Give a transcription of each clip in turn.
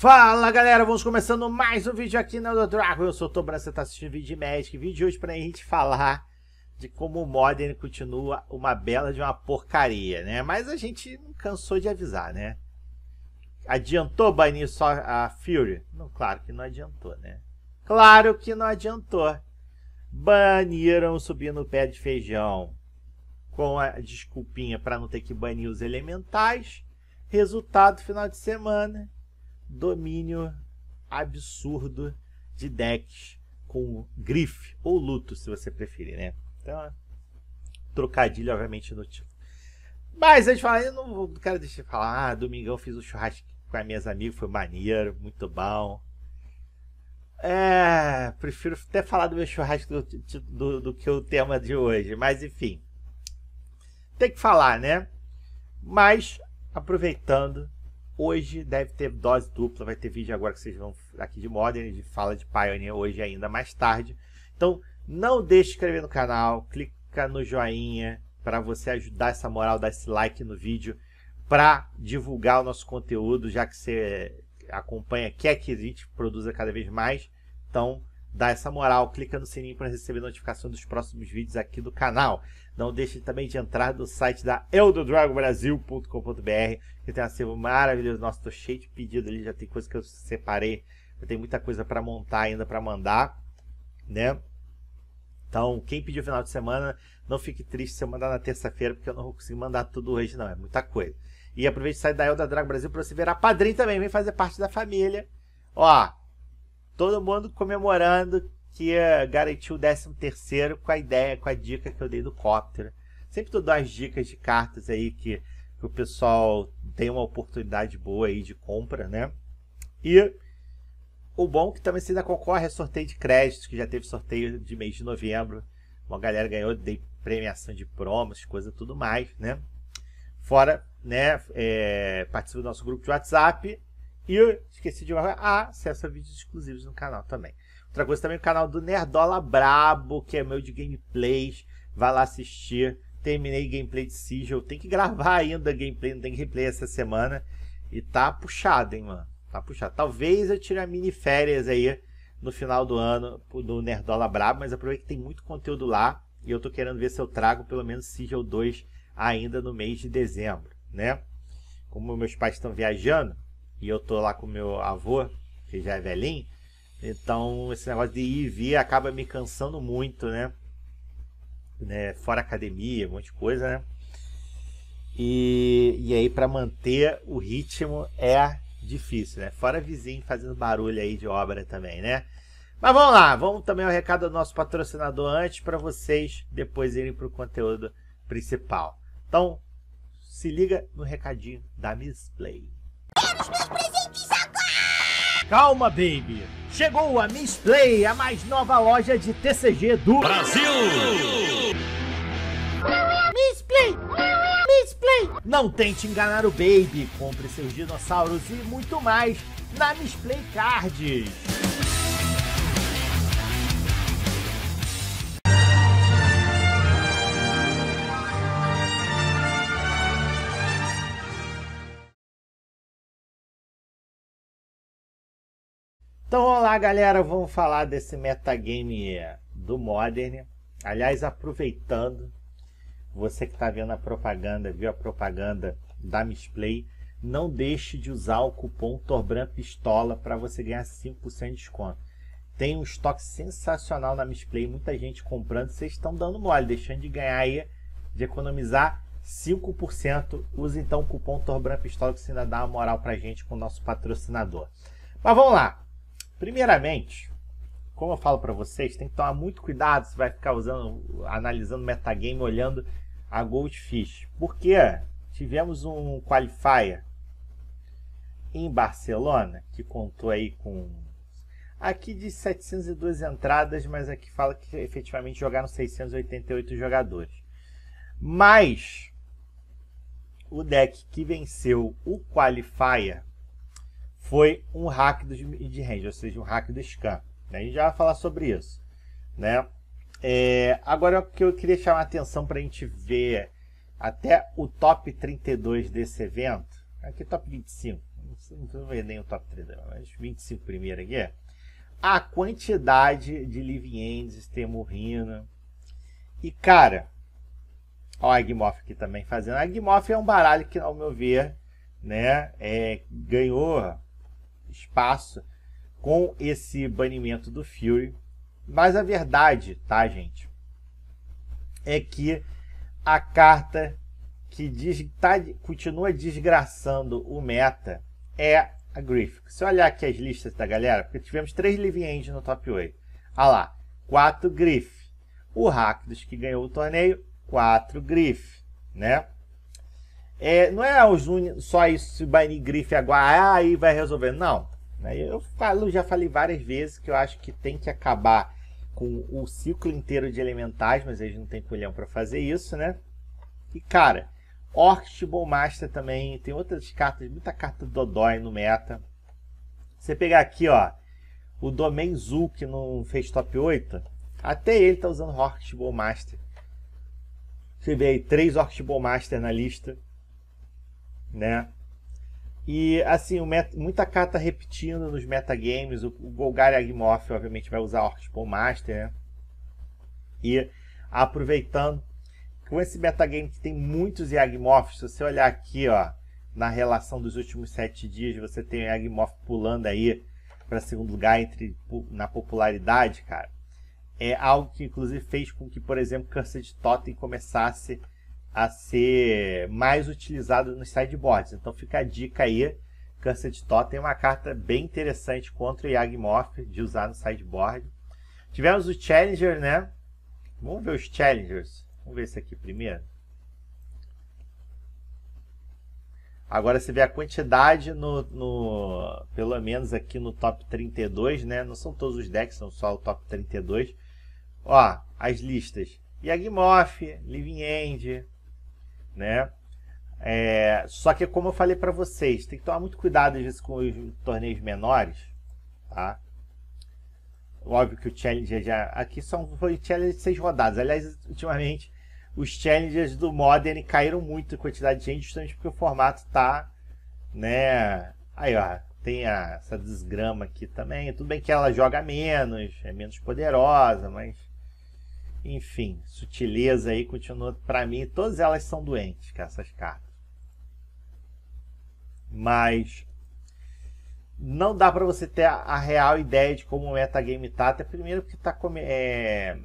Fala galera, vamos começando mais um vídeo aqui na do Dragon. Eu sou o Tobran, você está assistindo vídeo de Magic. Vídeo de hoje para a gente falar de como o Modern continua uma bela de uma porcaria, né? Mas a gente não cansou de avisar, né? Adiantou banir só a Fury? Não, claro que não adiantou, né? Claro que não adiantou. Baniram subindo o pé de feijão com a desculpinha para não ter que banir os elementais. Resultado final de semana domínio absurdo de decks com grife ou luto, se você preferir, né? Então, trocadilho, obviamente, no título. Mas a gente fala, eu não quero deixar de falar, ah, domingão fiz um churrasco com as minhas amigas, foi maneiro, muito bom. É, prefiro até falar do meu churrasco do, do, do que o tema de hoje, mas enfim. Tem que falar, né? Mas, aproveitando, Hoje deve ter dose dupla, vai ter vídeo agora que vocês vão aqui de Modern, de fala de Pioneer hoje ainda mais tarde. Então, não deixe de inscrever no canal, clica no joinha para você ajudar essa moral, dar esse like no vídeo para divulgar o nosso conteúdo, já que você acompanha, quer que a gente produza cada vez mais. Então, dá essa moral, clica no sininho para receber notificação dos próximos vídeos aqui do canal. Não deixe também de entrar no site da eldodragobrasil.com.br, que tem um acervo maravilhoso. Nossa, tô cheio de pedido ali, já tem coisa que eu separei, já tem muita coisa para montar ainda para mandar, né? Então, quem pediu final de semana, não fique triste se eu mandar na terça-feira, porque eu não vou conseguir mandar tudo hoje, não. É muita coisa. E aproveite o site da Elda Drago Brasil para você virar padrinho também. Vem fazer parte da família. Ó, todo mundo comemorando que garantiu o 13 terceiro com a ideia, com a dica que eu dei do cóptero. Sempre tu dando as dicas de cartas aí que, que o pessoal tem uma oportunidade boa aí de compra, né? E o bom é que também se ainda concorre a sorteio de créditos, que já teve sorteio de mês de novembro. Uma galera ganhou, dei premiação de promos, coisa tudo mais, né? Fora, né, é, participa do nosso grupo de WhatsApp e esqueci de uma coisa, acesso a vídeos exclusivos no canal também. Outra coisa também, o canal do Nerdola Brabo, que é meu de gameplays. Vai lá assistir. Terminei gameplay de Sigil. Tem que gravar ainda gameplay, não tem replay essa semana. E tá puxado, hein, mano. Tá puxado. Talvez eu tire a mini férias aí no final do ano do Nerdola Brabo, mas aproveita que tem muito conteúdo lá. E eu tô querendo ver se eu trago pelo menos Sigil 2 ainda no mês de dezembro, né? Como meus pais estão viajando, e eu tô lá com meu avô, que já é velhinho, então esse negócio de ir e vir acaba me cansando muito, né? né? Fora academia, um monte de coisa, né? E, e aí para manter o ritmo é difícil, né? Fora vizinho fazendo barulho aí de obra também, né? Mas vamos lá, vamos também ao recado do nosso patrocinador antes para vocês depois irem para o conteúdo principal. Então, se liga no recadinho da Miss Play os meus presentes agora! Calma, baby! Chegou a Miss Play, a mais nova loja de TCG do Brasil! Miss Play! Miss Play! Não tente enganar o baby, compre seus dinossauros e muito mais na Miss Play Cards! Então vamos lá, galera, vamos falar desse metagame do Modern. Aliás, aproveitando, você que está vendo a propaganda, viu a propaganda da Misplay, não deixe de usar o cupom Torbran Pistola para você ganhar 5% de desconto. Tem um estoque sensacional na Misplay, muita gente comprando, vocês estão dando mole, deixando de ganhar aí, de economizar 5%. Use então o cupom Torbran Pistola que você ainda dá uma moral para gente com o nosso patrocinador. Mas vamos lá, Primeiramente, como eu falo para vocês, tem que tomar muito cuidado se vai ficar usando, analisando metagame, olhando a Goldfish. Porque tivemos um qualifier em Barcelona, que contou aí com... Aqui de 702 entradas, mas aqui fala que efetivamente jogaram 688 jogadores. Mas o deck que venceu o qualifier foi um hack do mid-range, ou seja, um hack do scan. Né? A gente já vai falar sobre isso. Né? É, agora, o que eu queria chamar a atenção para a gente ver até o top 32 desse evento, aqui top 25, não vou ver nem o top 32, mas 25 primeiro aqui, é. a quantidade de living ends, temurrina. E, cara, ó, a Gmoff aqui também fazendo. A Gmoff é um baralho que, ao meu ver, né, é, ganhou espaço com esse banimento do Fury. Mas a verdade, tá, gente, é que a carta que diz, tá, continua desgraçando o meta é a Griffith. Se olhar aqui as listas da galera, porque tivemos três Liviend no top 8. Olha ah lá, quatro Griff. O Rakdos que ganhou o torneio, quatro Griff, né? É, não é os un... só isso, Baini Grife agora, ah, aí vai resolver. Não. Né, eu falo, já falei várias vezes que eu acho que tem que acabar com o ciclo inteiro de elementais, mas eles não têm colhão para fazer isso, né? E cara, Orcs Master também tem outras cartas, muita carta Dodói no meta. Você pegar aqui, ó, o Domain Zul que não fez top 8, até ele tá usando Orcs Master. Você vê aí três Orcs Master na lista né? E assim, meta, muita carta repetindo nos metagames. O, o Golgari Agmoff, obviamente, vai usar Orcs Spawn Master, né? E aproveitando com esse metagame que tem muitos Yagmoffs, se você olhar aqui, ó, na relação dos últimos sete dias, você tem o Yagmoff pulando aí para segundo lugar entre, na popularidade, cara. É algo que inclusive fez com que, por exemplo, Cursed Totem começasse a ser mais utilizado nos sideboards. Então fica a dica aí, Cursed Totem é uma carta bem interessante contra o Yagmoth de usar no sideboard. Tivemos o Challenger, né? Vamos ver os Challengers. Vamos ver esse aqui primeiro. Agora você vê a quantidade no, no, pelo menos aqui no top 32, né? Não são todos os decks, são só o top 32. Ó, as listas. Yagmoth, Living End, né? É, só que como eu falei para vocês, tem que tomar muito cuidado às vezes com os torneios menores, tá? Óbvio que o Challenger já... Aqui são, foi Challenger de seis rodadas. Aliás, ultimamente, os Challengers do Modern caíram muito em quantidade de gente, justamente porque o formato tá, né... Aí, ó, tem a, essa desgrama aqui também. Tudo bem que ela joga menos, é menos poderosa, mas enfim, sutileza aí continua. Para mim, todas elas são doentes, cara, essas cartas. Mas não dá para você ter a, a, real ideia de como o metagame tá. Até primeiro porque tá como é,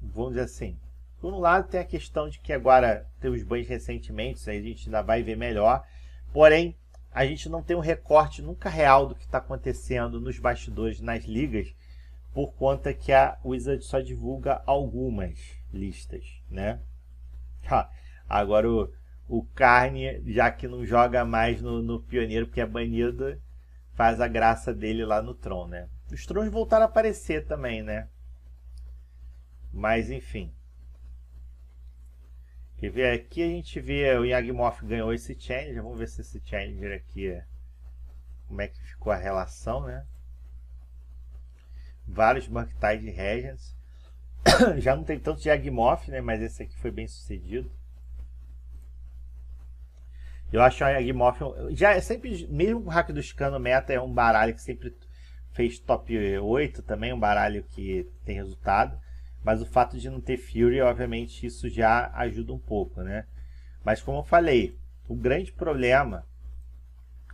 vamos dizer assim. Por um lado tem a questão de que agora tem os banhos recentemente, isso aí a gente ainda vai ver melhor. Porém, a gente não tem um recorte nunca real do que está acontecendo nos bastidores, nas ligas por conta que a Wizard só divulga algumas listas, né? Ha, agora o, o Carne, já que não joga mais no, no Pioneiro porque é banido, faz a graça dele lá no Tron, né? Os Trons voltaram a aparecer também, né? Mas enfim. Quer ver? Aqui a gente vê o Yagmoth ganhou esse challenger. Vamos ver se esse challenger aqui. É, como é que ficou a relação, né? vários Murktide Regens. Já não tem tanto Yagmoth, né? Mas esse aqui foi bem sucedido. Eu acho a Yagmoth. Já é sempre. Mesmo com o hack do Scano Meta, é um baralho que sempre fez top 8 também. Um baralho que tem resultado. Mas o fato de não ter Fury, obviamente, isso já ajuda um pouco, né? Mas como eu falei, o grande problema.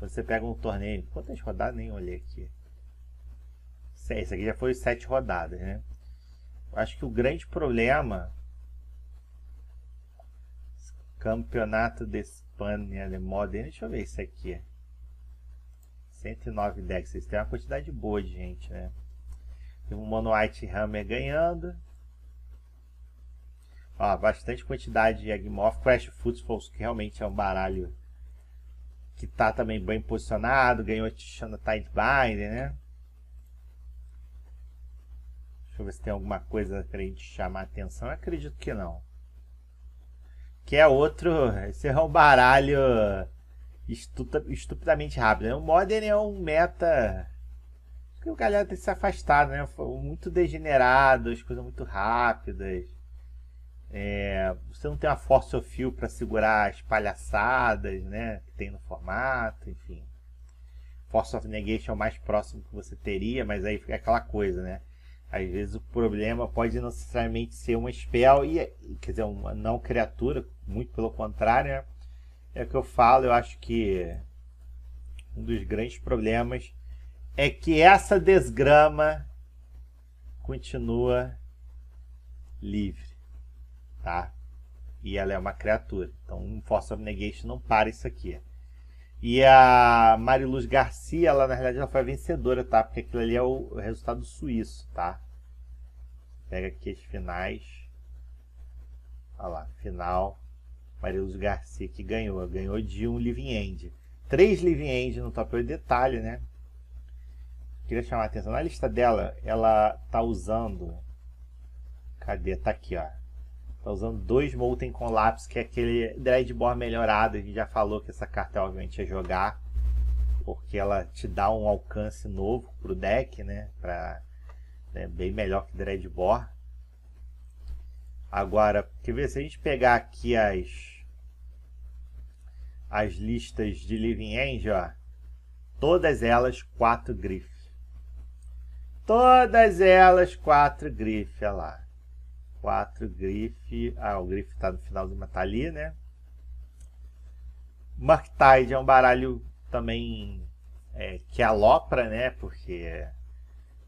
Você pega um torneio. Quantas rodadas? Nem olhei aqui. Esse aqui já foi sete rodadas, né? Acho que o grande problema Campeonato de Espanha de Modern. Deixa eu ver isso aqui. 109 decks. Isso tem uma quantidade boa de gente, né? Tem um Mono White Hammer ganhando. Ó, bastante quantidade de Agmoth. Crash Footfalls, que realmente é um baralho que tá também bem posicionado. Ganhou Tide Binder, né? Deixa eu ver se tem alguma coisa para gente chamar atenção. Eu acredito que não. Que é outro. Esse é um baralho estupidamente rápido. Né? O Modern é um meta. que o galera tem se afastado, né? Muito degenerado, as coisas muito rápidas. É, você não tem uma força ou fio para segurar as palhaçadas, né? Que tem no formato, enfim. Force of Negation é o mais próximo que você teria, mas aí fica aquela coisa, né? Às vezes o problema pode necessariamente ser uma spell, e, quer dizer, uma não criatura, muito pelo contrário. Né? É o que eu falo, eu acho que um dos grandes problemas é que essa desgrama continua livre, tá? E ela é uma criatura. Então, um Force of Negation não para isso aqui. E a Mariluz Garcia, ela na realidade ela foi a vencedora, tá? Porque aquilo ali é o resultado suíço, tá? Pega aqui as finais. Olha lá, final. Mariluz Garcia que ganhou. Ganhou de um Living End. Três Living End no top 8 detalhe, né? Queria chamar a atenção. Na lista dela, ela tá usando. Cadê? Tá aqui, ó. Tá usando dois Molten Collapse, que é aquele Dreadbore melhorado. A gente já falou que essa carta obviamente é jogar. Porque ela te dá um alcance novo pro deck, né? Pra, né? Bem melhor que Dreadbore. Agora, quer ver? Se a gente pegar aqui as, as listas de Living Angel, ó, todas elas quatro grifes. Todas elas quatro grifes, olha lá. 4 grife. Ah, o grife está no final de uma né né? Murktide é um baralho também é, que alopra, né? Porque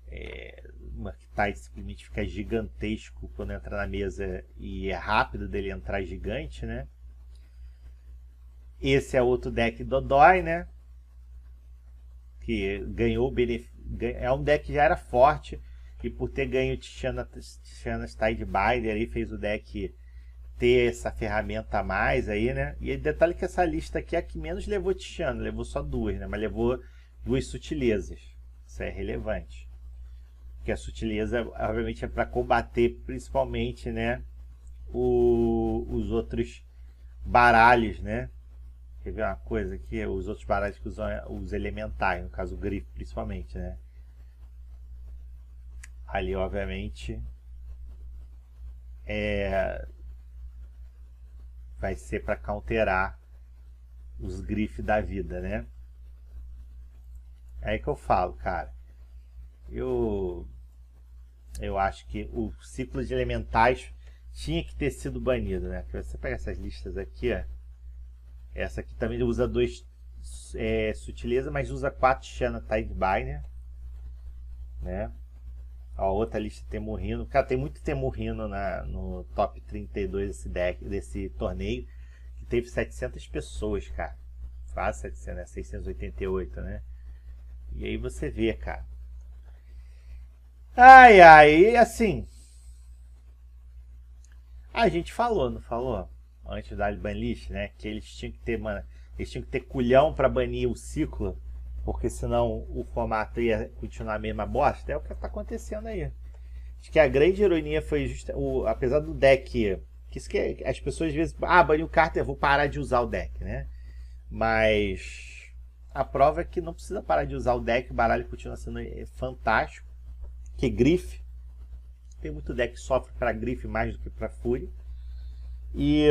é, Murktide simplesmente fica gigantesco quando entra na mesa e é rápido dele entrar gigante, né? Esse é outro deck Dodói, né? Que ganhou benefício. É um deck que já era forte e por ter ganho Tichana, Tichana Tidebinder aí, fez o deck ter essa ferramenta a mais aí, né? E detalhe que essa lista aqui é a que menos levou Tichana, levou só duas, né? Mas levou duas sutilezas. Isso é relevante. Porque a sutileza, obviamente, é para combater principalmente, né? O, os outros baralhos, né? Quer ver uma coisa aqui? Os outros baralhos que usam os elementais, no caso o grifo, principalmente, né? ali, obviamente, é, vai ser para counterar os grifes da vida, né? É aí que eu falo, cara. Eu eu acho que o ciclo de elementais tinha que ter sido banido, né? você pega essas listas aqui, ó. Essa aqui também usa dois é, sutileza, mas usa quatro Xana Tidebiner, né? A outra lista Temurrino. Cara, tem muito Temurrino na, no top 32 desse deck, desse torneio. Que teve 700 pessoas, cara. Faz 700, né? 688, né? E aí você vê, cara. Ai, ai, assim. A gente falou, não falou? Antes da ban list, né? Que eles tinham que ter, mano. Eles tinham que ter culhão para banir o ciclo porque senão o formato ia continuar a mesma bosta, é o que está acontecendo aí. Acho que a grande ironia foi justa, o, apesar do deck, que isso que é, as pessoas às vezes, ah, banho o Carter, vou parar de usar o deck, né? Mas a prova é que não precisa parar de usar o deck, o baralho continua sendo eh, fantástico, que grife, tem muito deck que sofre para grife mais do que para fúria. E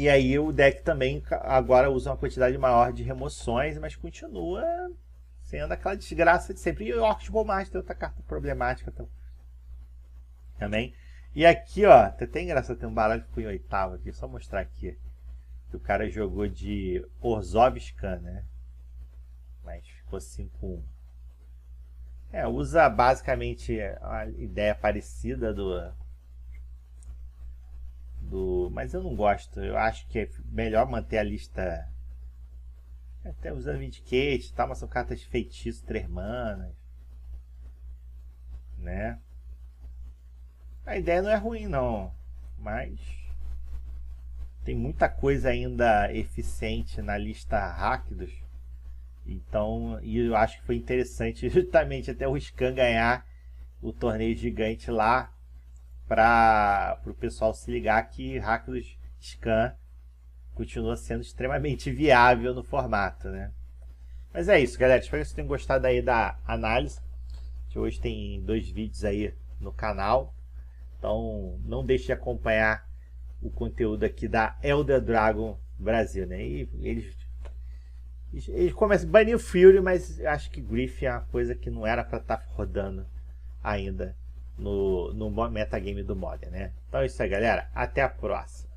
e aí o deck também agora usa uma quantidade maior de remoções, mas continua sendo aquela desgraça de sempre. E o Orcs Bomar tem é outra carta problemática também. E aqui, ó, tá até tem graça tem um baralho em oitavo aqui, só mostrar aqui. Que o cara jogou de Orzovskan, né? Mas ficou 5-1. É, usa basicamente a ideia parecida do mas eu não gosto. Eu acho que é melhor manter a lista. Até usando Vindicate tá? mas são cartas de feitiço, três manas. Né? A ideia não é ruim, não. Mas. Tem muita coisa ainda eficiente na lista Rakdos. Então, e eu acho que foi interessante justamente até o Scan ganhar o torneio gigante lá para o pessoal se ligar que Hackers Scan continua sendo extremamente viável no formato, né? Mas é isso, galera. Espero que vocês tenham gostado aí da análise. hoje tem dois vídeos aí no canal. Então, não deixe de acompanhar o conteúdo aqui da Elder Dragon Brasil, né? E eles, eles começam a banir o Fury, mas acho que Griffin é uma coisa que não era para estar tá rodando ainda no, no metagame do mod, né? Então é isso aí, galera. Até a próxima.